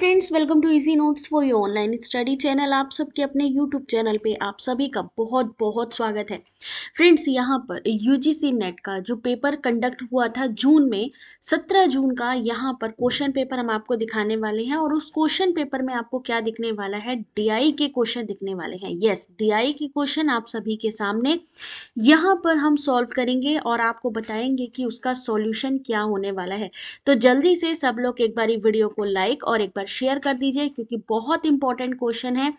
friends welcome to easy notes for you online study channel आप सबके अपने YouTube channel पे आप सभी का बहुत बहुत स्वागत है फ्रेंड्स यहाँ पर यूजीसी नेट का जो पेपर कंडक्ट हुआ था जून में 17 जून का यहाँ पर क्वेश्चन पेपर हम आपको दिखाने वाले हैं और उस क्वेश्चन पेपर में आपको क्या दिखने वाला है डी के क्वेश्चन दिखने वाले हैं येस डी के क्वेश्चन आप सभी के सामने यहाँ पर हम सॉल्व करेंगे और आपको बताएंगे कि उसका सोल्यूशन क्या होने वाला है तो जल्दी से सब लोग एक बार वीडियो को लाइक और एक बार शेयर कर दीजिए क्योंकि बहुत इंपॉर्टेंट क्वेश्चन है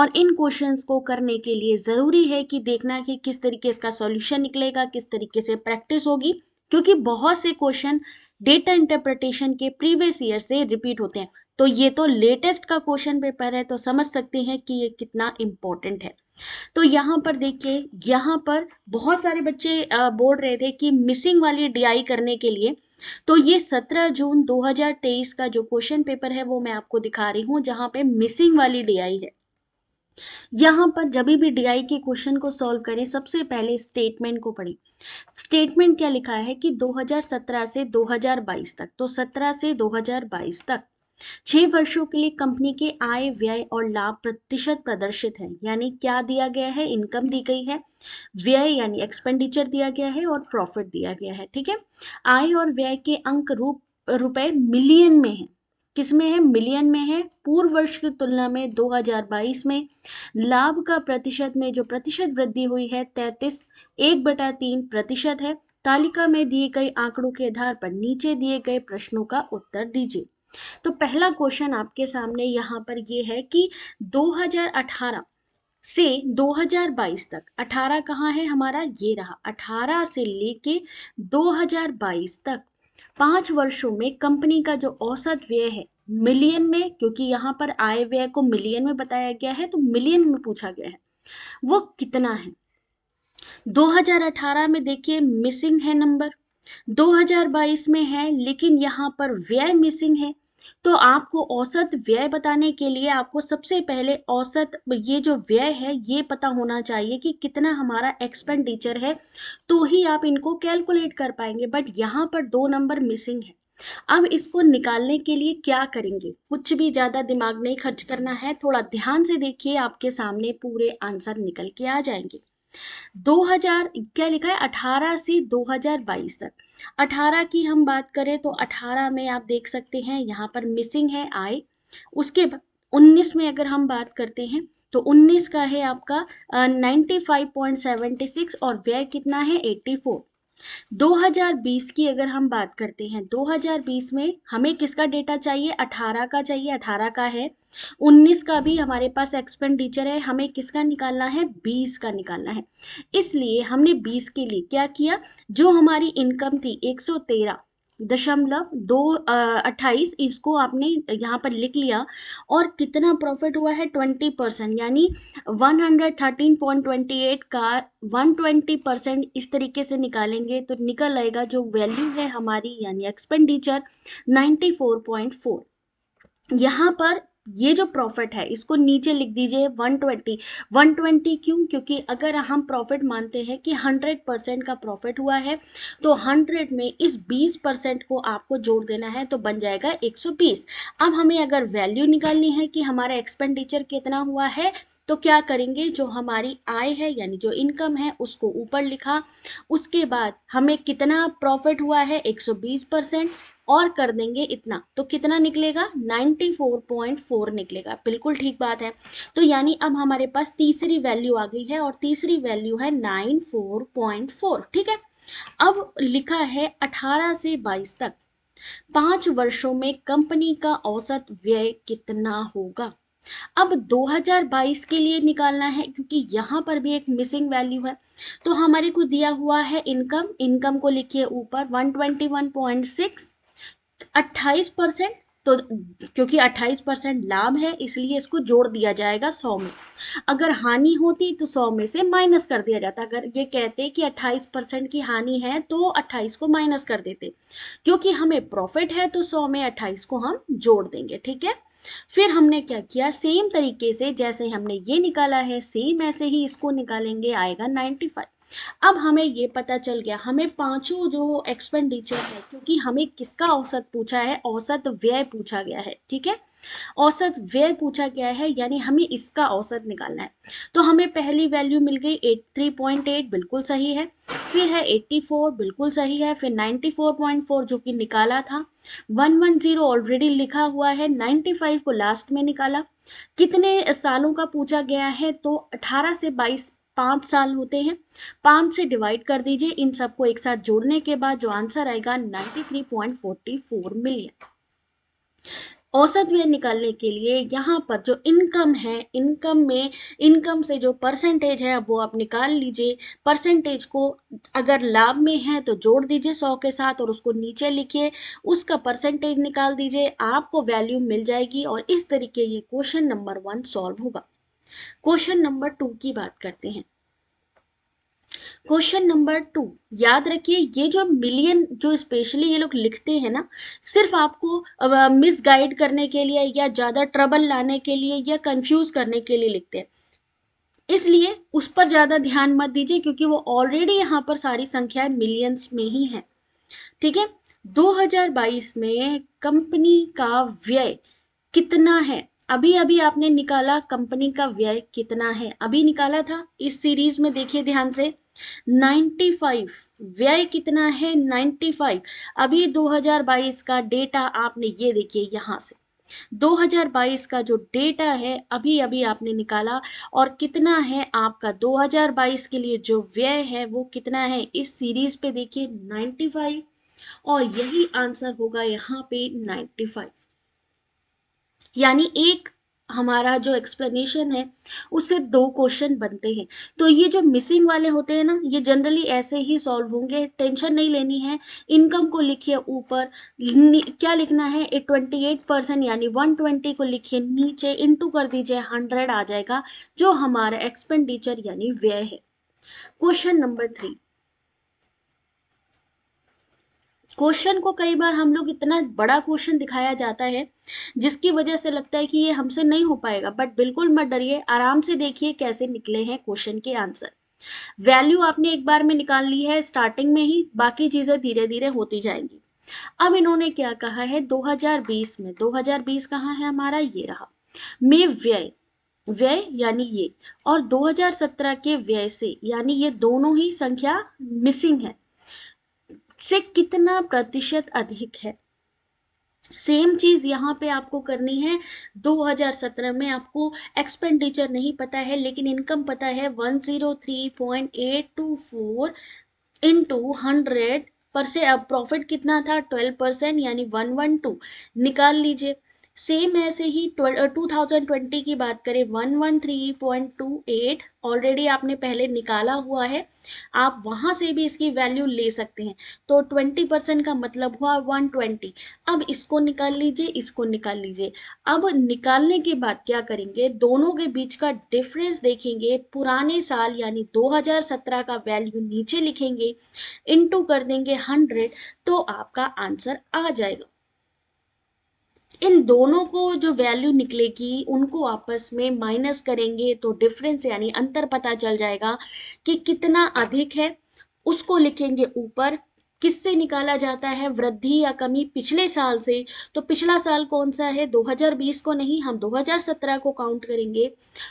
और इन क्वेश्चन को करने के लिए ज़रूरी है कि देखना कि किस तरीके इसका सॉल्यूशन निकलेगा किस तरीके से प्रैक्टिस होगी क्योंकि बहुत से क्वेश्चन डेटा इंटरप्रिटेशन के प्रीवियस ईयर से रिपीट होते हैं तो ये तो लेटेस्ट का क्वेश्चन पेपर है तो समझ सकते हैं कि ये कितना इम्पोर्टेंट है तो यहाँ पर देखिए यहाँ पर बहुत सारे बच्चे बोल रहे थे कि मिसिंग वाली डीआई करने के लिए तो ये 17 जून 2023 का जो क्वेश्चन पेपर है वो मैं आपको दिखा रही हूँ जहाँ पे मिसिंग वाली डीआई है यहाँ पर जब भी डीआई के क्वेश्चन को सॉल्व करें सबसे पहले स्टेटमेंट को पढ़ें स्टेटमेंट क्या लिखा है कि 2017 से 2022 तक तो 17 से 2022 तक छह वर्षों के लिए कंपनी के आय व्यय और लाभ प्रतिशत प्रदर्शित है यानी क्या दिया गया है इनकम दी गई है व्यय यानी एक्सपेंडिचर दिया गया है और प्रॉफिट दिया गया है ठीक है आय और व्यय के अंक रूप रुपए मिलियन में है किसमें है मिलियन में है पूर्व वर्ष की तुलना में 2022 में लाभ का प्रतिशत में जो प्रतिशत वृद्धि हुई है तैतीस एक बटा तीन प्रतिशत है तालिका में दिए गए आंकड़ों के आधार पर नीचे दिए गए प्रश्नों का उत्तर दीजिए तो पहला क्वेश्चन आपके सामने यहाँ पर ये है कि 2018 से 2022 तक 18 कहाँ है हमारा ये रहा 18 से लेके 2022 तक पाँच वर्षों में कंपनी का जो औसत व्यय है मिलियन में क्योंकि यहाँ पर आय व्यय को मिलियन में बताया गया है तो मिलियन में पूछा गया है वो कितना है 2018 में देखिए मिसिंग है नंबर 2022 में है लेकिन यहाँ पर व्यय मिसिंग है तो आपको औसत व्यय बताने के लिए आपको सबसे पहले औसत ये जो व्यय है ये पता होना चाहिए कि कितना हमारा एक्सपेंडिचर है तो ही आप इनको कैलकुलेट कर पाएंगे बट यहाँ पर दो नंबर मिसिंग है अब इसको निकालने के लिए क्या करेंगे कुछ भी ज़्यादा दिमाग नहीं खर्च करना है थोड़ा ध्यान से देखिए आपके सामने पूरे आंसर निकल के आ जाएंगे 2000 क्या लिखा है 18 से 2022 तक 18 की हम बात करें तो 18 में आप देख सकते हैं यहाँ पर मिसिंग है आय उसके उन्नीस में अगर हम बात करते हैं तो 19 का है आपका 95.76 और व्यय कितना है 84 2020 की अगर हम बात करते हैं 2020 में हमें किसका डेटा चाहिए 18 का चाहिए 18 का है 19 का भी हमारे पास एक्सपेंडिचर है हमें किसका निकालना है 20 का निकालना है इसलिए हमने 20 के लिए क्या किया जो हमारी इनकम थी 113 दशमलव दो अट्ठाईस इसको आपने यहाँ पर लिख लिया और कितना प्रॉफिट हुआ है ट्वेंटी परसेंट यानी one hundred thirteen point twenty eight का वन ट्वेंटी परसेंट इस तरीके से निकालेंगे तो निकल आएगा जो वैल्यू है हमारी यानी expenditure ninety four point four यहाँ पर ये जो प्रॉफिट है इसको नीचे लिख दीजिए 120 120 क्यों क्योंकि अगर हम प्रॉफिट मानते हैं कि 100 परसेंट का प्रॉफिट हुआ है तो 100 में इस 20 परसेंट को आपको जोड़ देना है तो बन जाएगा 120 अब हमें अगर वैल्यू निकालनी है कि हमारा एक्सपेंडिचर कितना हुआ है तो क्या करेंगे जो हमारी आय है यानी जो इनकम है उसको ऊपर लिखा उसके बाद हमें कितना प्रॉफिट हुआ है 120 परसेंट और कर देंगे इतना तो कितना निकलेगा 94.4 निकलेगा बिल्कुल ठीक बात है तो यानी अब हमारे पास तीसरी वैल्यू आ गई है और तीसरी वैल्यू है 94.4 ठीक है अब लिखा है 18 से 22 तक पांच वर्षों में कंपनी का औसत व्यय कितना होगा अब 2022 के लिए निकालना है क्योंकि यहां पर भी एक मिसिंग वैल्यू है तो हमारे को दिया हुआ है इनकम इनकम को लिखिए ऊपर 121.6 अट्ठाईस परसेंट तो क्योंकि 28 परसेंट लाभ है इसलिए इसको जोड़ दिया जाएगा 100 में अगर हानि होती तो 100 में से माइनस कर दिया जाता अगर ये कहते कि 28 परसेंट की हानि है तो 28 को माइनस कर देते क्योंकि हमें प्रॉफिट है तो 100 में 28 को हम जोड़ देंगे ठीक है फिर हमने क्या किया सेम तरीके से जैसे हमने ये निकाला है सेम ऐसे ही इसको निकालेंगे आएगा 95 अब हमें ये पता चल गया हमें पांचों जो एक्सपेंडिचर है क्योंकि हमें किसका औसत पूछा है औसत व्यय पूछा गया है ठीक है औसत व्यय पूछा गया है यानी हमें इसका औसत निकालना है तो हमें पहली वैल्यू मिल गई एट थ्री पॉइंट एट बिल्कुल सही है फिर है एट्टी फोर बिल्कुल सही है फिर नाइन्टी फोर पॉइंट फोर जो कि निकाला था वन वन जीरो ऑलरेडी लिखा हुआ है नाइन्टी फाइव को लास्ट में निकाला कितने सालों का पूछा गया है तो अठारह से बाईस पाँच साल होते हैं पाँच से डिवाइड कर दीजिए इन सबको एक साथ जोड़ने के बाद जो आंसर आएगा ninety three point forty four million औसत व्यय निकालने के लिए यहाँ पर जो इनकम है इनकम में इनकम से जो परसेंटेज है वो आप निकाल लीजिए परसेंटेज को अगर लाभ में है तो जोड़ दीजिए सौ के साथ और उसको नीचे लिखिए उसका परसेंटेज निकाल दीजिए आपको वैल्यू मिल जाएगी और इस तरीके ये क्वेश्चन नंबर वन सॉल्व होगा क्वेश्चन नंबर टू की बात करते हैं क्वेश्चन नंबर टू याद रखिए ये जो मिलियन जो स्पेशली ये लोग लिखते हैं ना सिर्फ आपको मिस गाइड करने के लिए या ज़्यादा ट्रबल लाने के लिए या कंफ्यूज करने के लिए लिखते हैं इसलिए उस पर ज़्यादा ध्यान मत दीजिए क्योंकि वो ऑलरेडी यहाँ पर सारी संख्याएं मिलियंस में ही हैं ठीक है 2022 में कंपनी का व्यय कितना है अभी अभी आपने निकाला कंपनी का व्यय कितना है अभी निकाला था इस सीरीज में देखिए ध्यान से 95 व्यय कितना है 95 अभी 2022 का डेटा आपने ये देखिए यहां से 2022 का जो डेटा है अभी अभी आपने निकाला और कितना है आपका 2022 के लिए जो व्यय है वो कितना है इस सीरीज पे देखिए 95 और यही आंसर होगा यहाँ पे 95 यानी एक हमारा जो एक्सप्लेनेशन है उससे दो क्वेश्चन बनते हैं तो ये जो मिसिंग वाले होते हैं ना ये जनरली ऐसे ही सॉल्व होंगे टेंशन नहीं लेनी है इनकम को लिखिए ऊपर क्या लिखना है ए ट्वेंटी एट परसेंट यानी वन ट्वेंटी को लिखिए नीचे इनटू कर दीजिए हंड्रेड आ जाएगा जो हमारा एक्सपेंडिचर यानी व्यय है क्वेश्चन नंबर थ्री क्वेश्चन को कई बार हम लोग इतना बड़ा क्वेश्चन दिखाया जाता है जिसकी वजह से लगता है कि ये हमसे नहीं हो पाएगा बट बिल्कुल मत डरिए आराम से देखिए कैसे निकले हैं क्वेश्चन के आंसर वैल्यू आपने एक बार में निकाल ली है स्टार्टिंग में ही बाकी चीज़ें धीरे धीरे होती जाएंगी अब इन्होंने क्या कहा है 2020 में 2020 कहाँ है हमारा ये रहा में व्यय व्यय यानी ये और 2017 के व्यय से यानी ये दोनों ही संख्या मिसिंग है से कितना प्रतिशत अधिक है सेम चीज यहाँ पे आपको करनी है 2017 में आपको एक्सपेंडिचर नहीं पता है लेकिन इनकम पता है 103.824 टू हंड्रेड परसेंट प्रॉफिट कितना था 12 परसेंट यानी 112 निकाल लीजिए सेम ऐसे ही टू थाउजेंड ट्वेंटी की बात करें one one three point two eight already आपने पहले निकाला हुआ है आप वहां से भी इसकी वैल्यू ले सकते हैं तो ट्वेंटी परसेंट का मतलब हुआ वन ट्वेंटी अब इसको निकाल लीजिए इसको निकाल लीजिए अब निकालने के बाद क्या करेंगे दोनों के बीच का डिफरेंस देखेंगे पुराने साल यानी 2017 का वैल्यू नीचे लिखेंगे इंटू कर देंगे हंड्रेड तो आपका आंसर आ जाएगा इन दोनों को जो वैल्यू निकलेगी उनको आपस में माइनस करेंगे तो डिफरेंस यानी अंतर पता चल जाएगा कि कितना अधिक है उसको लिखेंगे ऊपर किससे निकाला जाता है वृद्धि या कमी पिछले साल से तो पिछला साल कौन सा है 2020 को नहीं हम 2017 को काउंट करेंगे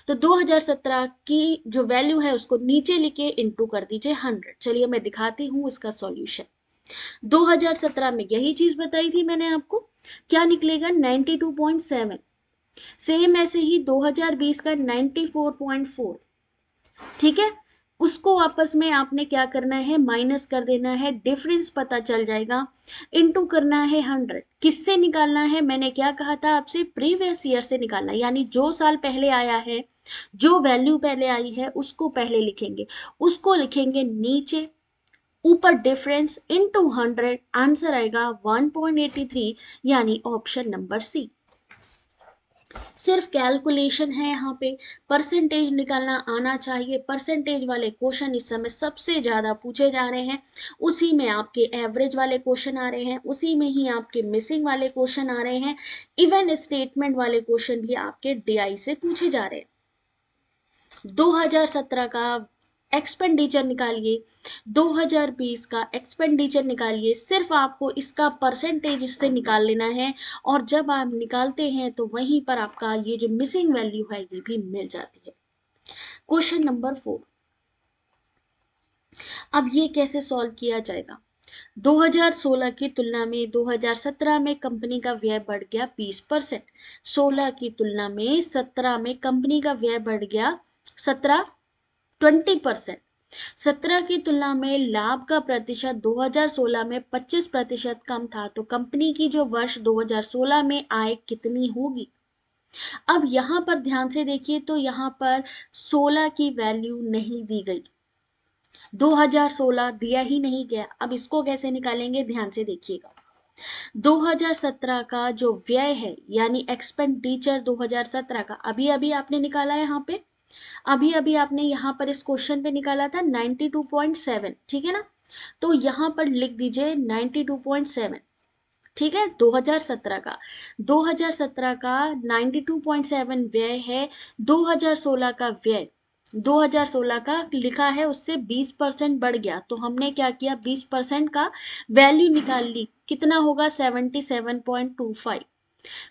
तो 2017 की जो वैल्यू है उसको नीचे लिखे इंटू कर दीजिए 100 चलिए मैं दिखाती हूँ इसका सॉल्यूशन 2017 में यही चीज़ बताई थी मैंने आपको क्या निकलेगा 92.7 सेम ऐसे ही 2020 का 94.4 ठीक है उसको आपस में आपने क्या करना है माइनस कर देना है डिफरेंस पता चल जाएगा इनटू करना है हंड्रेड किससे निकालना है मैंने क्या कहा था आपसे प्रीवियस ईयर से निकालना यानी जो साल पहले आया है जो वैल्यू पहले आई है उसको पहले लिखेंगे उसको लिखेंगे नीचे ऊपर difference into hundred answer आएगा 1.83 यानी ऑप्शन नंबर सी सिर्फ कैलकुलेशन है यहाँ पे परसेंटेज निकालना आना चाहिए परसेंटेज वाले क्वेश्चन इस समय सबसे ज़्यादा पूछे जा रहे हैं उसी में आपके एवरेज वाले क्वेश्चन आ रहे हैं उसी में ही आपके मिसिंग वाले क्वेश्चन आ रहे हैं इवन स्टेटमेंट वाले क्वेश्चन भी आपके डीआई से पूछे जा रहे हैं 2017 का एक्सपेंडिचर निकालिए 2020 का एक्सपेंडिचर निकालिए सिर्फ आपको इसका परसेंटेज इससे निकाल लेना है और जब आप निकालते हैं तो वहीं पर आपका ये जो मिसिंग वैल्यू है ये भी मिल जाती है क्वेश्चन नंबर फोर अब ये कैसे सॉल्व किया जाएगा 2016 की तुलना में 2017 में कंपनी का व्यय बढ़ गया 20 परसेंट सोलह की तुलना में 17 में कंपनी का व्यय बढ़ गया ट्वेंटी परसेंट सत्रह की तुलना में लाभ का प्रतिशत 2016 में 25 प्रतिशत कम था तो कंपनी की जो वर्ष 2016 में आय कितनी होगी अब यहाँ पर ध्यान से देखिए तो यहाँ पर 16 की वैल्यू नहीं दी गई 2016 दिया ही नहीं गया अब इसको कैसे निकालेंगे ध्यान से देखिएगा 2017 का जो व्यय है यानी एक्सपेंडिचर 2017 का अभी अभी आपने निकाला है यहाँ पे अभी अभी आपने यहाँ पर इस क्वेश्चन पे निकाला था 92.7 ठीक है ना तो यहाँ पर लिख दीजिए 92.7 ठीक है 2017 का 2017 का 92.7 व्यय है 2016 का व्यय 2016 का लिखा है उससे 20 परसेंट बढ़ गया तो हमने क्या किया 20 परसेंट का वैल्यू निकाल ली कितना होगा 77.25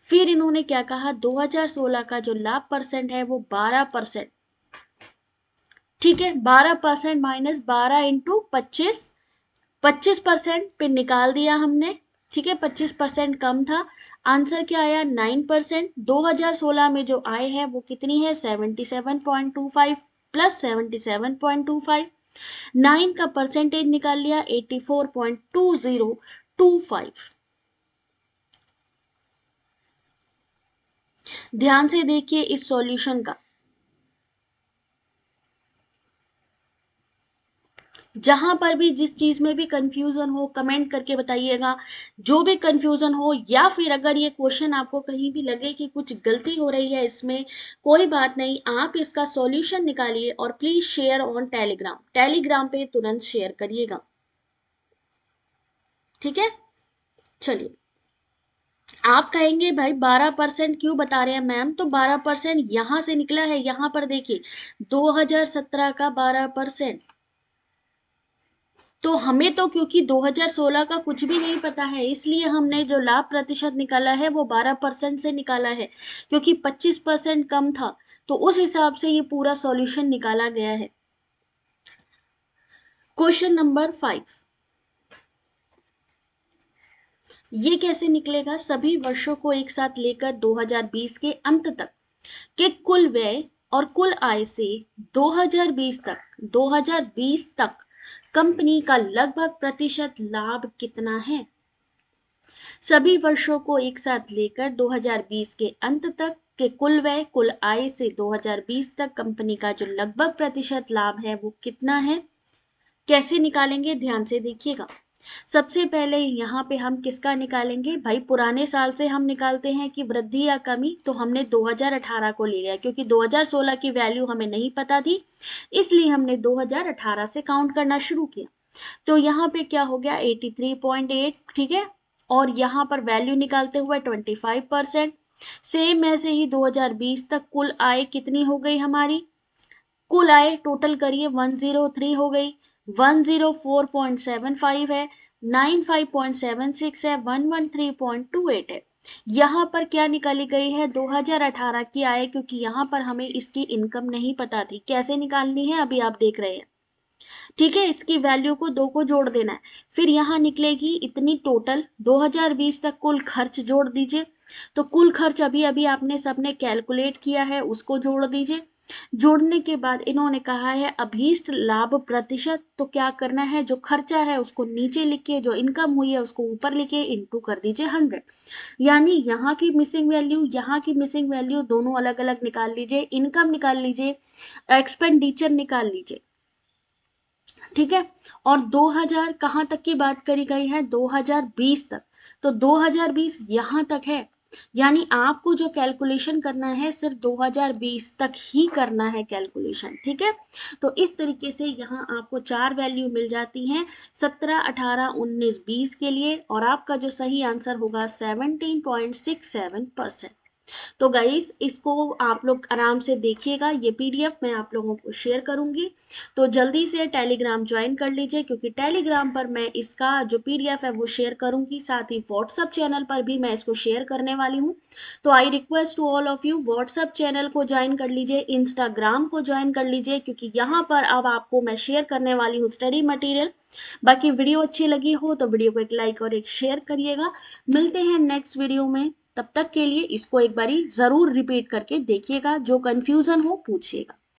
फिर इन्होंने क्या कहा 2016 का जो लाभ परसेंट है वो 12 परसेंट ठीक है 12 परसेंट माइनस बारह इंटू पच्चीस पच्चीस परसेंट पे निकाल दिया हमने ठीक है पच्चीस परसेंट कम था आंसर क्या आया नाइन परसेंट दो हजार सोलह में जो आए है वो कितनी है seventy seven point two five plus seventy seven point two five nine का परसेंटेज निकाल लिया eighty four point two zero two five ध्यान से देखिए इस सॉल्यूशन का जहां पर भी जिस चीज में भी कंफ्यूजन हो कमेंट करके बताइएगा जो भी कंफ्यूजन हो या फिर अगर ये क्वेश्चन आपको कहीं भी लगे कि कुछ गलती हो रही है इसमें कोई बात नहीं आप इसका सॉल्यूशन निकालिए और please share on Telegram Telegram पे तुरंत शेयर करिएगा ठीक है चलिए आप कहेंगे भाई बारह परसेंट क्यों बता रहे हैं मैम तो बारह परसेंट यहां से निकला है यहां पर देखिए दो हजार सत्रह का बारह परसेंट तो हमें तो क्योंकि 2016 का कुछ भी नहीं पता है इसलिए हमने जो लाभ प्रतिशत निकाला है वो 12 परसेंट से निकाला है क्योंकि 25 परसेंट कम था तो उस हिसाब से ये पूरा सॉल्यूशन निकाला गया है क्वेश्चन नंबर फाइव ये कैसे निकलेगा सभी वर्षों को एक साथ लेकर 2020 के अंत तक के कुल व्यय और कुल आय से 2020 तक 2020 तक कंपनी का लगभग प्रतिशत लाभ कितना है सभी वर्षों को एक साथ लेकर 2020 के अंत तक के कुल व्यय कुल आय से 2020 तक कंपनी का जो लगभग प्रतिशत लाभ है वो कितना है कैसे निकालेंगे ध्यान से देखिएगा सबसे पहले यहाँ पे हम किसका निकालेंगे भाई पुराने साल से हम निकालते हैं कि वृद्धि या कमी तो हमने 2018 को ले लिया क्योंकि 2016 की वैल्यू हमें नहीं पता थी इसलिए हमने 2018 से काउंट करना शुरू किया तो यहाँ पे क्या हो गया 83.8 ठीक है और यहाँ पर वैल्यू निकालते हुए 25 परसेंट सेम ऐसे ही 2020 तक कुल आय कितनी हो गई हमारी कुल आय टोटल करिए 103 हो गई one zero four point seven five है nine five point seven six है one one three point two eight है यहाँ पर क्या निकाली गई है 2018 की आय क्योंकि यहाँ पर हमें इसकी इनकम नहीं पता थी कैसे निकालनी है अभी आप देख रहे हैं ठीक है इसकी वैल्यू को दो को जोड़ देना है फिर यहाँ निकलेगी इतनी टोटल 2020 तक कुल खर्च जोड़ दीजिए तो कुल खर्च अभी अभी आपने सबने कैलकुलेट किया है उसको जोड़ दीजिए जोड़ने के बाद इन्होंने कहा है अभीष्ट लाभ प्रतिशत तो क्या करना है जो खर्चा है उसको नीचे लिखिए जो इनकम हुई है उसको ऊपर लिखिए इंटू कर दीजिए हंड्रेड यानी यहाँ की मिसिंग वैल्यू यहाँ की मिसिंग वैल्यू दोनों अलग अलग निकाल लीजिए इनकम निकाल लीजिए एक्सपेंडिचर निकाल लीजिए ठीक है और 2000 कहां तक की बात करी गई है 2020 तक तो 2020 यहां तक है यानी आपको जो कैलकुलेशन करना है सिर्फ 2020 तक ही करना है कैलकुलेशन ठीक है तो इस तरीके से यहाँ आपको चार वैल्यू मिल जाती हैं 17, 18, 19, 20 के लिए और आपका जो सही आंसर होगा 17.67 परसेंट तो गाइस इसको आप लोग आराम से देखिएगा ये पीडीएफ मैं आप लोगों को शेयर करूंगी तो जल्दी से टेलीग्राम ज्वाइन कर लीजिए क्योंकि टेलीग्राम पर मैं इसका जो पीडीएफ है वो शेयर करूंगी साथ ही व्हाट्सअप चैनल पर भी मैं इसको शेयर करने वाली हूँ तो I request to all of you WhatsApp channel को ज्वाइन कर लीजिए इंस्टाग्राम को ज्वाइन कर लीजिए क्योंकि यहाँ पर अब आपको मैं शेयर करने वाली हूँ स्टडी मटीरियल बाकी वीडियो अच्छी लगी हो तो वीडियो को एक लाइक और एक शेयर करिएगा मिलते हैं नेक्स्ट वीडियो में तब तक के लिए इसको एक बारी ज़रूर रिपीट करके देखिएगा जो कन्फ्यूज़न हो पूछिएगा